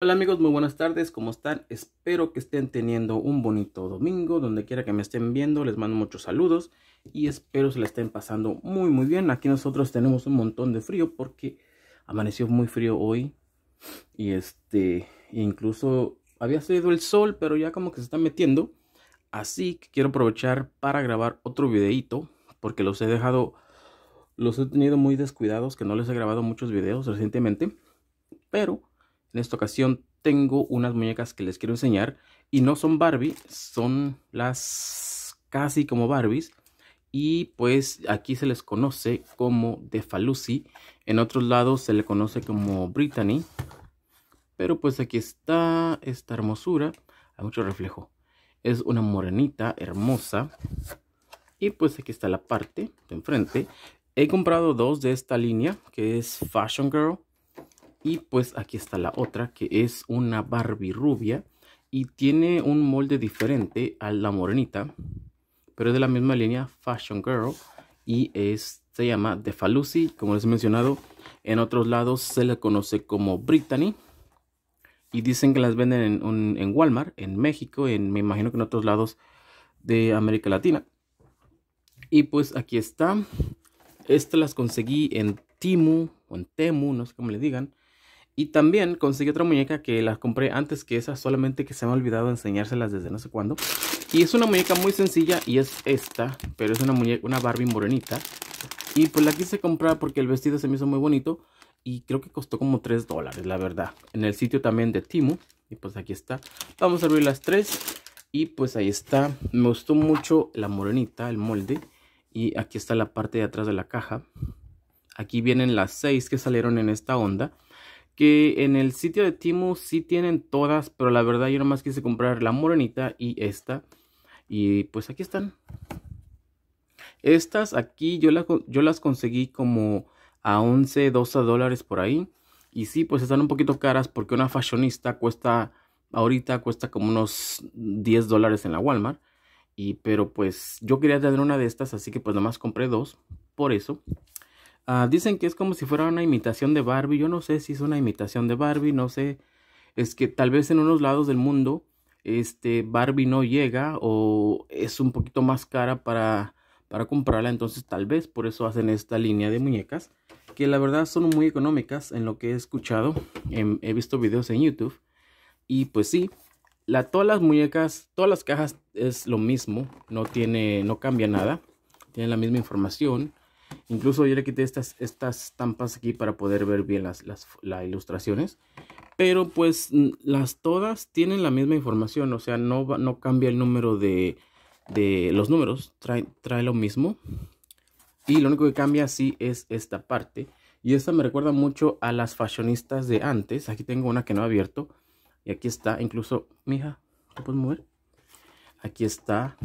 Hola amigos, muy buenas tardes, ¿cómo están? Espero que estén teniendo un bonito domingo, donde quiera que me estén viendo, les mando muchos saludos y espero se la estén pasando muy muy bien. Aquí nosotros tenemos un montón de frío porque amaneció muy frío hoy y este, incluso había salido el sol, pero ya como que se está metiendo, así que quiero aprovechar para grabar otro videito porque los he dejado, los he tenido muy descuidados, que no les he grabado muchos videos recientemente, pero en esta ocasión tengo unas muñecas que les quiero enseñar y no son Barbie, son las casi como Barbies y pues aquí se les conoce como Defalusi, en otros lados se le conoce como Brittany, pero pues aquí está esta hermosura, hay mucho reflejo, es una morenita hermosa y pues aquí está la parte de enfrente, he comprado dos de esta línea que es Fashion Girl y pues aquí está la otra, que es una Barbie rubia. Y tiene un molde diferente a la morenita, pero es de la misma línea Fashion Girl. Y se llama The Falusi, como les he mencionado. En otros lados se le conoce como Brittany. Y dicen que las venden en, Walmart, en México, en, me imagino que en otros lados de América Latina. Y pues aquí está. Estas las conseguí en Timu o en Temu, no sé cómo le digan. Y también conseguí otra muñeca que la compré antes que esa, solamente que se me ha olvidado enseñárselas desde no sé cuándo. Y es una muñeca muy sencilla y es esta, pero es una muñeca, una Barbie morenita. Y pues la quise comprar porque el vestido se me hizo muy bonito y creo que costó como 3 dólares, la verdad. En el sitio también de Timu. Y pues aquí está. Vamos a abrir las tres. Y pues ahí está. Me gustó mucho la morenita, el molde. Y aquí está la parte de atrás de la caja. Aquí vienen las seis que salieron en esta onda que en el sitio de Timo sí tienen todas, pero la verdad yo nomás quise comprar la morenita y esta. Y pues aquí están. Estas aquí yo, yo las conseguí como a 11, 12 dólares por ahí. Y sí, pues están un poquito caras porque una fashionista cuesta, ahorita cuesta como unos 10 dólares en la Walmart. Y pero pues yo quería tener una de estas, así que pues nomás compré dos por eso. Ah, dicen que es como si fuera una imitación de Barbie. Yo no sé si es una imitación de Barbie, no sé. Es que tal vez en unos lados del mundo este Barbie no llega o es un poquito más cara para, para comprarla. Entonces tal vez por eso hacen esta línea de muñecas que la verdad son muy económicas en lo que he escuchado. Em, he visto videos en YouTube. Y pues sí, la, todas las muñecas, todas las cajas es lo mismo. No tiene, no cambia nada. Tienen la misma información Incluso yo le quité estas, estas estampas aquí para poder ver bien las, las, las ilustraciones. Pero pues mm, las todas tienen la misma información, o sea, no, no cambia el número de, de los números, trae, lo mismo. Y lo único que cambia sí es esta parte. Y esta me recuerda mucho a las fashionistas de antes. Aquí tengo una que no he abierto. Y aquí está, incluso, mija, ¿te puedes mover? Aquí está,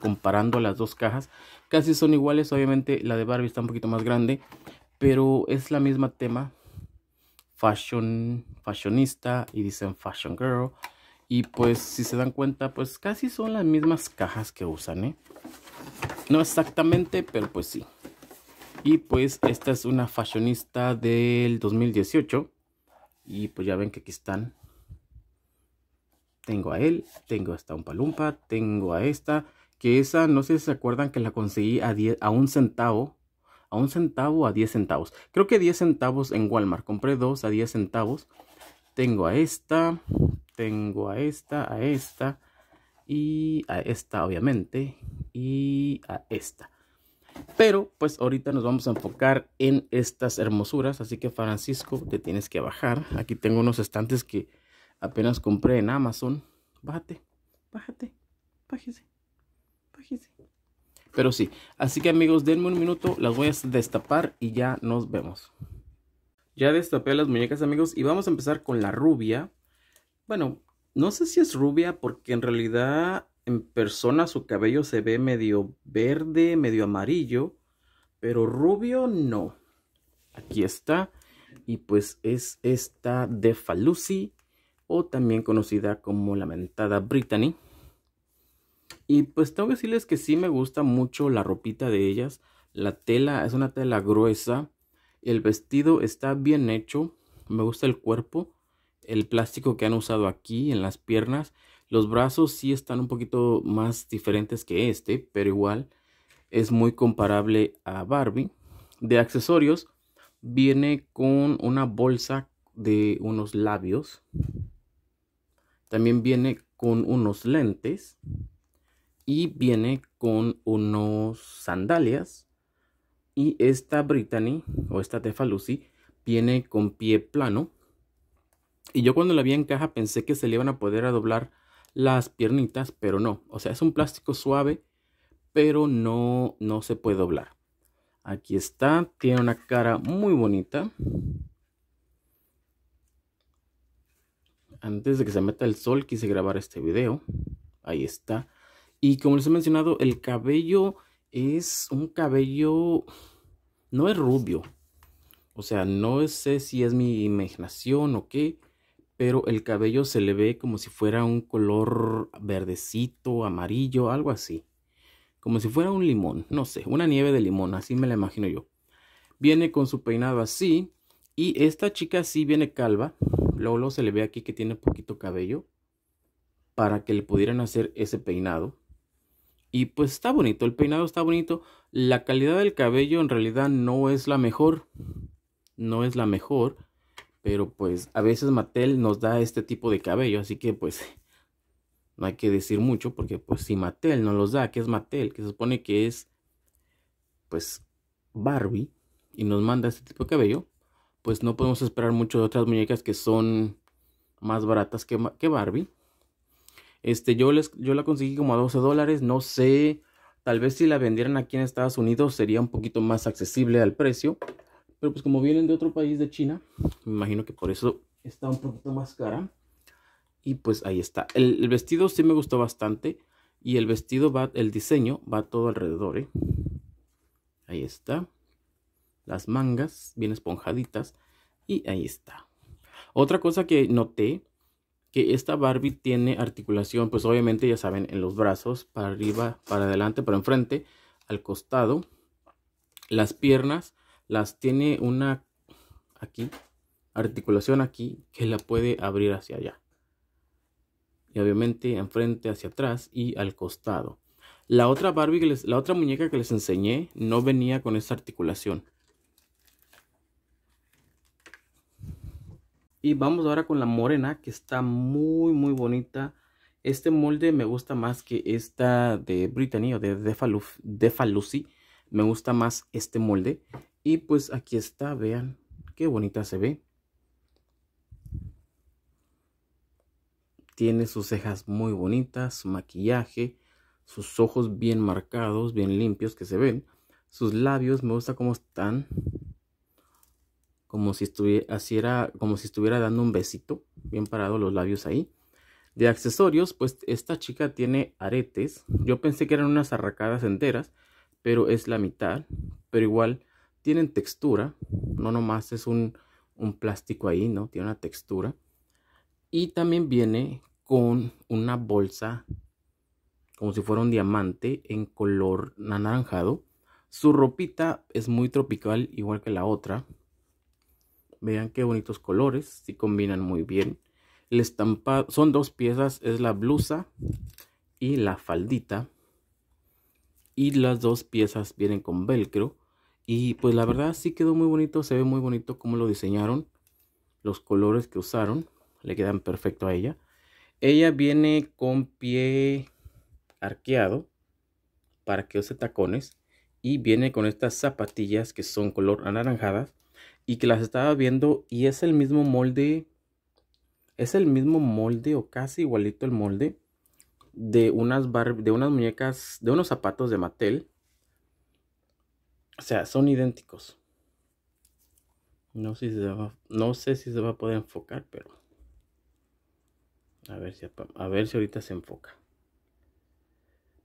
comparando las dos cajas. Casi son iguales, obviamente la de Barbie está un poquito más grande, pero es la misma tema. Fashion, fashionista y dicen fashion girl. Y pues si se dan cuenta, pues casi son las mismas cajas que usan, ¿eh? No exactamente, pero pues sí. Y pues esta es una fashionista del 2018. Y pues ya ven que aquí están. Tengo a él, tengo a esta Umpalumpa, tengo a esta que esa, no sé si se acuerdan que la conseguí a, a un centavo, a un centavo a diez centavos. Creo que diez centavos en Walmart. Compré dos a diez centavos. Tengo a esta, tengo a esta, a esta y a esta obviamente y a esta. Pero pues ahorita nos vamos a enfocar en estas hermosuras, así que Francisco te tienes que bajar. Aquí tengo unos estantes que apenas compré en Amazon. Bájate, bájate, bájese. Pero sí, así que amigos, denme un minuto, las voy a destapar y ya nos vemos. Ya destapé las muñecas amigos y vamos a empezar con la rubia. Bueno, no sé si es rubia porque en realidad en persona su cabello se ve medio verde, medio amarillo, pero rubio no. Aquí está. Y pues es esta de Falusi o también conocida como lamentada Brittany. Y pues tengo que decirles que sí me gusta mucho la ropita de ellas. La tela es una tela gruesa. El vestido está bien hecho. Me gusta el cuerpo. El plástico que han usado aquí en las piernas. Los brazos sí están un poquito más diferentes que este, pero igual es muy comparable a Barbie. De accesorios viene con una bolsa de unos labios. También viene con unos lentes y viene con unos sandalias y esta Brittany o esta Tefalusi viene con pie plano y yo cuando la vi en caja pensé que se le iban a poder a doblar las piernitas pero no o sea es un plástico suave pero no no se puede doblar aquí está tiene una cara muy bonita antes de que se meta el sol quise grabar este video ahí está y como les he mencionado, el cabello es un cabello, no es rubio. O sea, no sé si es mi imaginación o qué, pero el cabello se le ve como si fuera un color verdecito, amarillo, algo así. Como si fuera un limón, no sé, una nieve de limón, así me la imagino yo. Viene con su peinado así y esta chica sí viene calva. Luego, se le ve aquí que tiene poquito cabello para que le pudieran hacer ese peinado. Y pues está bonito, el peinado está bonito. La calidad del cabello en realidad no es la mejor. No es la mejor. Pero pues a veces Mattel nos da este tipo de cabello. Así que pues no hay que decir mucho. Porque pues si Mattel nos los da, que es Mattel, que se supone que es pues Barbie. Y nos manda este tipo de cabello. Pues no podemos esperar mucho de otras muñecas que son más baratas que, que Barbie. Este, yo, les, yo la conseguí como a 12 dólares, no sé. Tal vez si la vendieran aquí en Estados Unidos sería un poquito más accesible al precio. Pero pues como vienen de otro país de China, me imagino que por eso está un poquito más cara. Y pues ahí está. El, vestido sí me gustó bastante. Y el vestido va, el diseño va todo alrededor. ¿eh? Ahí está. Las mangas bien esponjaditas. Y ahí está. Otra cosa que noté que esta Barbie tiene articulación, pues obviamente ya saben, en los brazos, para arriba, para adelante, para enfrente, al costado. Las piernas las tiene una aquí, articulación aquí, que la puede abrir hacia allá. Y obviamente enfrente, hacia atrás y al costado. La otra Barbie, la otra muñeca que les enseñé no venía con esta articulación. Y vamos ahora con la morena, que está muy, muy bonita. Este molde me gusta más que esta de Brittany o de de Defalusi. Me gusta más este molde. Y pues aquí está, vean qué bonita se ve. Tiene sus cejas muy bonitas, su maquillaje, sus ojos bien marcados, bien limpios que se ven. Sus labios, me gusta cómo están como si, estuviera, como si estuviera dando un besito, bien parado los labios ahí. De accesorios, pues esta chica tiene aretes. Yo pensé que eran unas arracadas enteras, pero es la mitad. Pero igual tienen textura, no nomás es un, un plástico ahí, ¿no? Tiene una textura. Y también viene con una bolsa, como si fuera un diamante, en color anaranjado. Su ropita es muy tropical, igual que la otra, Vean qué bonitos colores, si combinan muy bien. El estampado, son dos piezas, es la blusa y la faldita. Y las dos piezas vienen con velcro. Y pues la verdad sí quedó muy bonito, se ve muy bonito cómo lo diseñaron. Los colores que usaron, le quedan perfecto a ella. Ella viene con pie arqueado para que use tacones. Y viene con estas zapatillas que son color anaranjadas y que las estaba viendo y es el mismo molde, es el mismo molde o casi igualito el molde de unas, bar, de unas muñecas, de unos zapatos de Mattel. O sea, son idénticos. No sé, si se va, no sé si se va a poder enfocar, pero... A ver, si, a ver si ahorita se enfoca.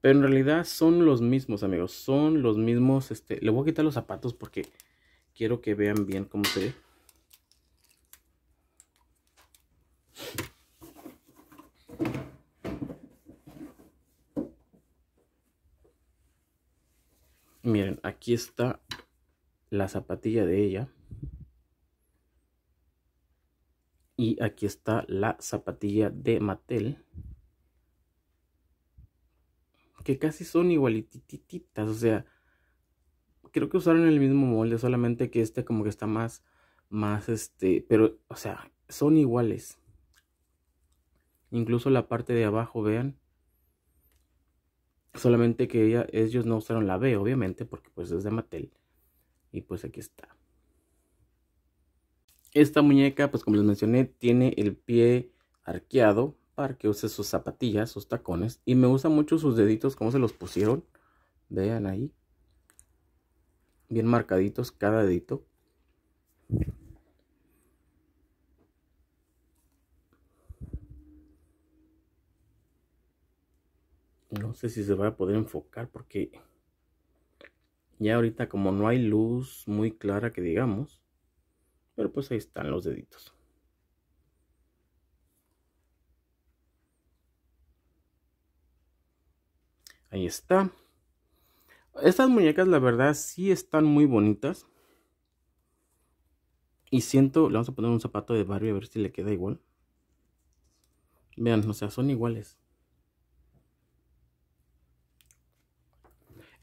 Pero en realidad son los mismos, amigos. Son los mismos. Este, le voy a quitar los zapatos porque quiero que vean bien cómo se ve. Miren, aquí está la zapatilla de ella. Y aquí está la zapatilla de Mattel. Que casi son igualititas. o sea, creo que usaron el mismo molde, solamente que este como que está más, más este, pero, o sea, son iguales. Incluso la parte de abajo, vean. Solamente que ellos no usaron la B, obviamente, porque pues es de Mattel. Y pues aquí está. Esta muñeca, pues como les mencioné, tiene el pie arqueado para que use sus zapatillas, sus tacones. Y me gusta mucho sus deditos, como se los pusieron. Vean ahí bien marcaditos cada dedito. No sé si se va a poder enfocar porque ya ahorita como no hay luz muy clara que digamos, pero pues ahí están los deditos. Ahí está. Estas muñecas, la verdad, sí están muy bonitas. Y siento, le vamos a poner un zapato de Barbie a ver si le queda igual. Vean, o sea, son iguales.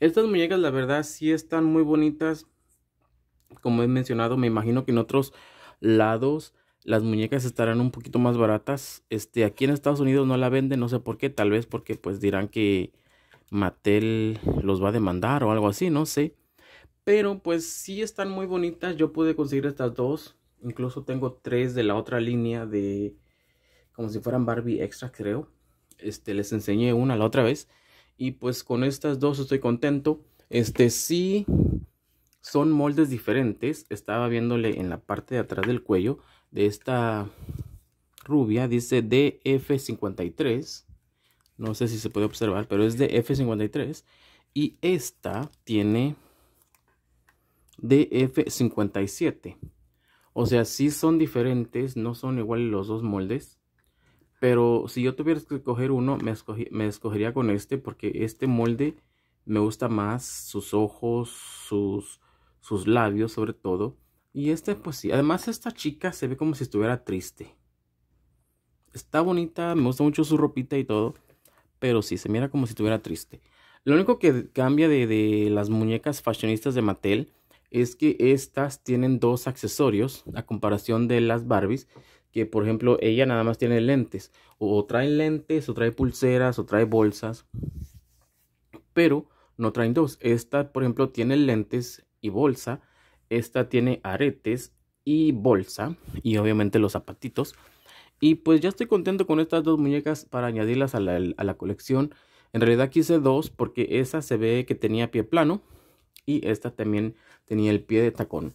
Estas muñecas, la verdad, sí están muy bonitas. Como he mencionado, me imagino que en otros lados las muñecas estarán un poquito más baratas. Este, aquí en Estados Unidos no la venden, no sé por qué. Tal vez porque pues dirán que Mattel los va a demandar o algo así, no sé. Pero pues sí están muy bonitas. Yo pude conseguir estas dos. Incluso tengo tres de la otra línea de como si fueran Barbie extra, creo. Este les enseñé una la otra vez y pues con estas dos estoy contento. Este sí son moldes diferentes. Estaba viéndole en la parte de atrás del cuello de esta rubia dice DF53 no sé si se puede observar, pero es de F53 y esta tiene de F57. O sea, sí son diferentes, no son iguales los dos moldes. Pero si yo tuviera que escoger uno, me, escogería con este porque este molde me gusta más, sus ojos, sus, sus labios sobre todo. Y este pues sí, además esta chica se ve como si estuviera triste. Está bonita, me gusta mucho su ropita y todo pero sí, se mira como si estuviera triste. Lo único que cambia de, las muñecas fashionistas de Mattel es que estas tienen dos accesorios a comparación de las Barbies, que por ejemplo ella nada más tiene lentes, o, traen trae lentes, o trae pulseras, o trae bolsas, pero no traen dos. Esta por ejemplo tiene lentes y bolsa, esta tiene aretes y bolsa, y obviamente los zapatitos. Y pues ya estoy contento con estas dos muñecas para añadirlas a la, colección. En realidad quise dos porque esa se ve que tenía pie plano y esta también tenía el pie de tacón.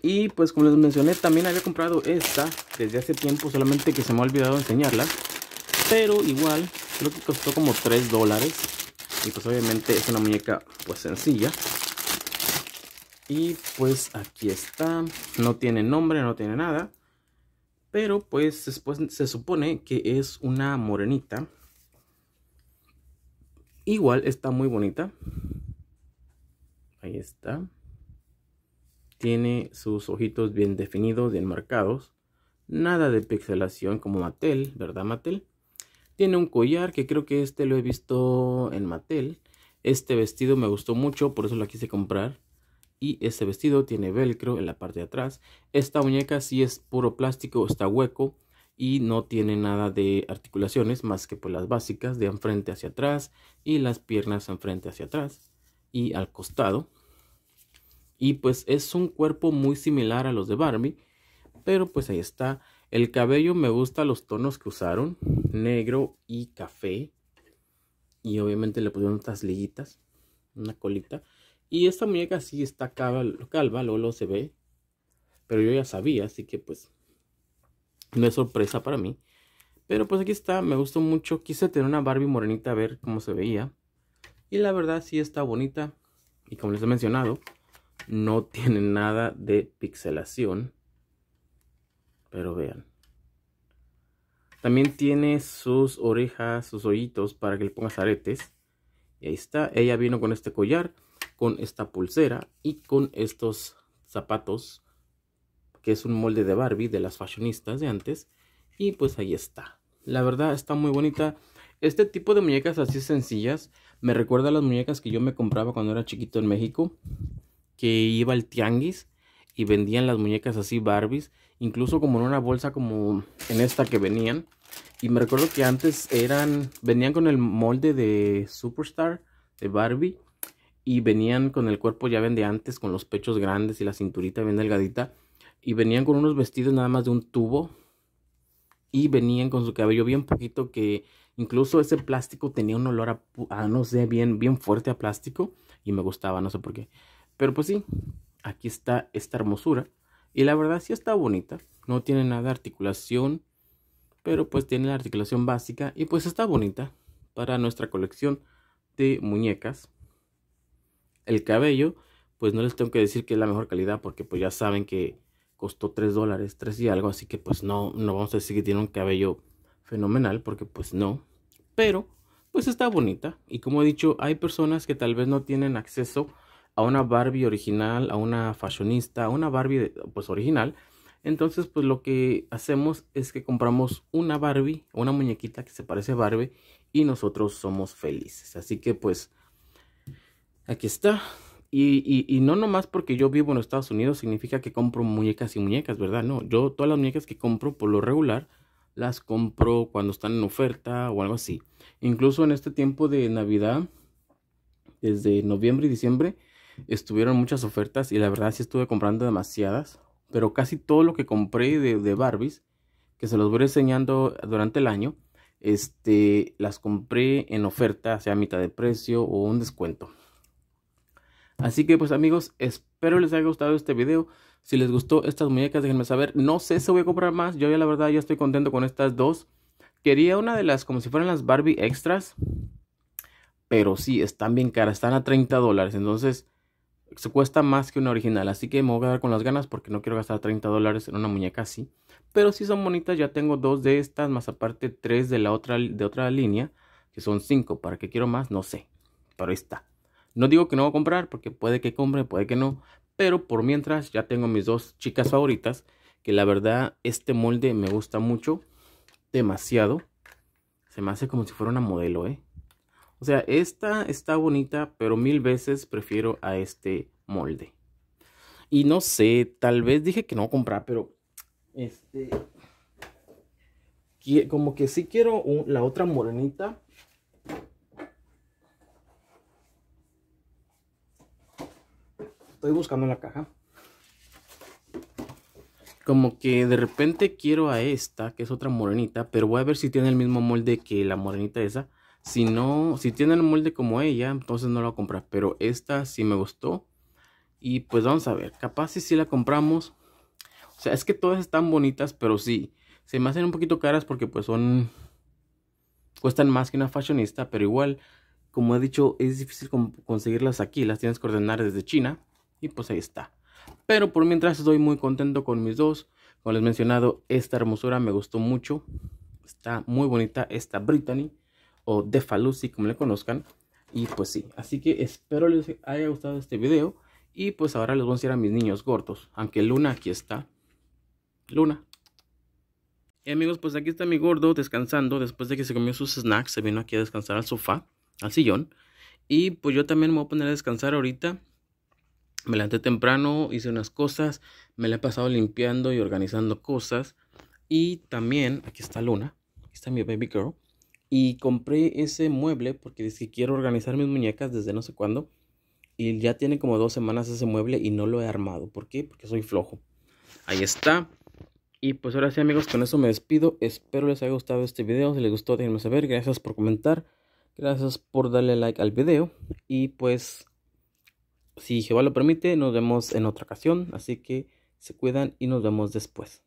Y pues como les mencioné, también había comprado esta desde hace tiempo, solamente que se me ha olvidado enseñarla. Pero igual, creo que costó como 3 dólares. Y pues obviamente es una muñeca pues sencilla. Y pues aquí está. No tiene nombre, no tiene nada. Pero pues después se supone que es una morenita. Igual está muy bonita. Ahí está. Tiene sus ojitos bien definidos, bien marcados. Nada de pixelación como Mattel, ¿verdad Mattel? Tiene un collar que creo que este lo he visto en Mattel. Este vestido me gustó mucho, por eso la quise comprar y ese vestido tiene velcro en la parte de atrás. Esta muñeca si es puro plástico, está hueco y no tiene nada de articulaciones más que pues las básicas de enfrente hacia atrás y las piernas enfrente hacia atrás y al costado. Y pues es un cuerpo muy similar a los de Barbie, pero pues ahí está. El cabello me gusta los tonos que usaron, negro y café. Y obviamente le pusieron estas liguitas, una colita. Y esta muñeca sí está calva, luego, se ve. Pero yo ya sabía, así que pues no es sorpresa para mí. Pero pues aquí está, me gustó mucho. Quise tener una Barbie morenita a ver cómo se veía. Y la verdad sí está bonita. Y como les he mencionado, no tiene nada de pixelación. Pero vean. También tiene sus orejas, sus hoyitos para que le pongas aretes. Y ahí está. Ella vino con este collar con esta pulsera y con estos zapatos que es un molde de Barbie de las fashionistas de antes y pues ahí está. La verdad está muy bonita. Este tipo de muñecas así sencillas me recuerda a las muñecas que yo me compraba cuando era chiquito en México, que iba al tianguis y vendían las muñecas así Barbies, incluso como en una bolsa como en esta que venían. Y me recuerdo que antes eran venían con el molde de Superstar de Barbie y venían con el cuerpo ya ven de antes, con los pechos grandes y la cinturita bien delgadita, y venían con unos vestidos nada más de un tubo, y venían con su cabello bien poquito que incluso ese plástico tenía un olor a, no sé, bien, bien fuerte a plástico, y me gustaba, no sé por qué. Pero pues sí, aquí está esta hermosura, y la verdad sí está bonita, no tiene nada de articulación, pero pues tiene la articulación básica, y pues está bonita para nuestra colección de muñecas el cabello, pues no les tengo que decir que es la mejor calidad porque pues ya saben que costó 3 dólares, 3 y algo, así que pues no, no vamos a decir que tiene un cabello fenomenal porque pues no, pero pues está bonita y como he dicho hay personas que tal vez no tienen acceso a una Barbie original, a una fashionista, a una Barbie pues original, entonces, pues lo que hacemos es que compramos una Barbie, una muñequita que se parece a Barbie, y nosotros somos felices. Así que, pues, Aquí está. Y, no nomás porque yo vivo en Estados Unidos significa que compro muñecas y muñecas, ¿verdad? No, yo todas las muñecas que compro por lo regular las compro cuando están en oferta o algo así. Incluso en este tiempo de Navidad, desde noviembre y diciembre, estuvieron muchas ofertas y la verdad sí estuve comprando demasiadas. Pero casi todo lo que compré de, de Barbies, que se los voy enseñando durante el año, este, las compré en oferta, sea a mitad de precio o un descuento. Así que pues amigos, espero les haya gustado este video. Si les gustó estas muñecas, déjenme saber. No sé si voy a comprar más. Yo ya la verdad ya estoy contento con estas dos. Quería una de las como si fueran las Barbie extras. Pero sí, están bien caras. Están a 30 dólares. Entonces, se cuesta más que una original. Así que me voy a quedar con las ganas porque no quiero gastar 30 dólares en una muñeca así. Pero sí son bonitas. Ya tengo dos de estas. Más aparte tres de la otra, de otra línea. Que son cinco. ¿Para qué quiero más? No sé. Pero ahí está. No digo que no voy a comprar porque puede que compre, puede que no. Pero por mientras ya tengo mis dos chicas favoritas. Que la verdad este molde me gusta mucho. Demasiado. Se me hace como si fuera una modelo, ¿eh? O sea, esta está bonita, pero mil veces prefiero a este molde. Y no sé, tal vez dije que no comprar, pero este... Como que sí quiero la otra morenita Estoy buscando la caja. Como que de repente quiero a esta, que es otra morenita, pero voy a ver si tiene el mismo molde que la morenita esa. Si no, si tiene el molde como ella, entonces no la voy comprar. Pero esta sí me gustó. Y pues vamos a ver, capaz si sí la compramos. O sea, es que todas están bonitas, pero sí. Se me hacen un poquito caras porque pues son... Cuestan más que una fashionista, pero igual, como he dicho, es difícil conseguirlas aquí. Las tienes que ordenar desde China. Y pues ahí está. Pero por mientras estoy muy contento con mis dos. Como les he mencionado, esta hermosura me gustó mucho. Está muy bonita esta Brittany o Defalusi, como le conozcan. Y pues sí, así que espero les haya gustado este video. Y pues ahora les voy a enseñar a mis niños gordos. Aunque Luna aquí está. Luna. Y amigos, pues aquí está mi gordo descansando. Después de que se comió sus snacks, se vino aquí a descansar al sofá, al sillón. Y pues yo también me voy a poner a descansar ahorita. Me levanté temprano, hice unas cosas, me la he pasado limpiando y organizando cosas. Y también, aquí está Luna, aquí está mi baby girl. Y compré ese mueble porque que quiero organizar mis muñecas desde no sé cuándo. Y ya tiene como dos semanas ese mueble y no lo he armado. ¿Por qué? Porque soy flojo. Ahí está. Y pues ahora sí amigos, con eso me despido. Espero les haya gustado este video. Si les gustó, déjenme saber. Gracias por comentar. Gracias por darle like al video. Y pues si Jehová lo permite, nos vemos en otra ocasión. Así que se cuidan y nos vemos después.